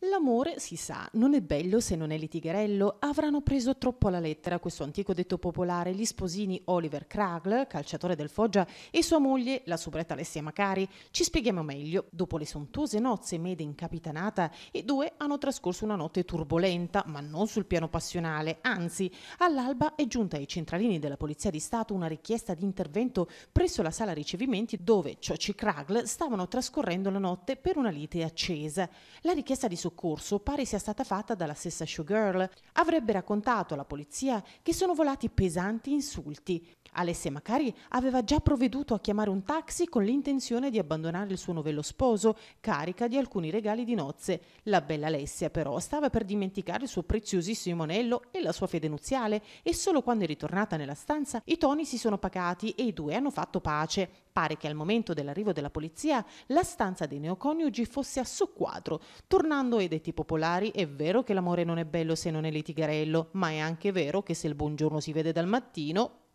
L'amore, si sa, non è bello se non è litigherello. Avranno preso troppo alla lettera questo antico detto popolare gli sposini Oliver Kragl, calciatore del Foggia, e sua moglie, la subretta Alessia Macari. Ci spieghiamo meglio. Dopo le sontuose nozze mede in capitanata, i due hanno trascorso una notte turbolenta, ma non sul piano passionale. Anzi, all'alba è giunta ai centralini della Polizia di Stato una richiesta di intervento presso la sala ricevimenti dove Cioci Kragl stavano trascorrendo la notte per una lite accesa. La richiesta di soccorso pare sia stata fatta dalla stessa showgirl. Avrebbe raccontato alla polizia che sono volati pesanti insulti Alessia Macari aveva già provveduto a chiamare un taxi con l'intenzione di abbandonare il suo novello sposo, carica di alcuni regali di nozze. La bella Alessia però stava per dimenticare il suo preziosissimo anello e la sua fede nuziale e solo quando è ritornata nella stanza i toni si sono pacati e i due hanno fatto pace. Pare che al momento dell'arrivo della polizia la stanza dei neoconiugi fosse a soqquadro. Tornando ai detti popolari, è vero che l'amore non è bello se non è litigarello, ma è anche vero che se il buongiorno si vede dal mattino,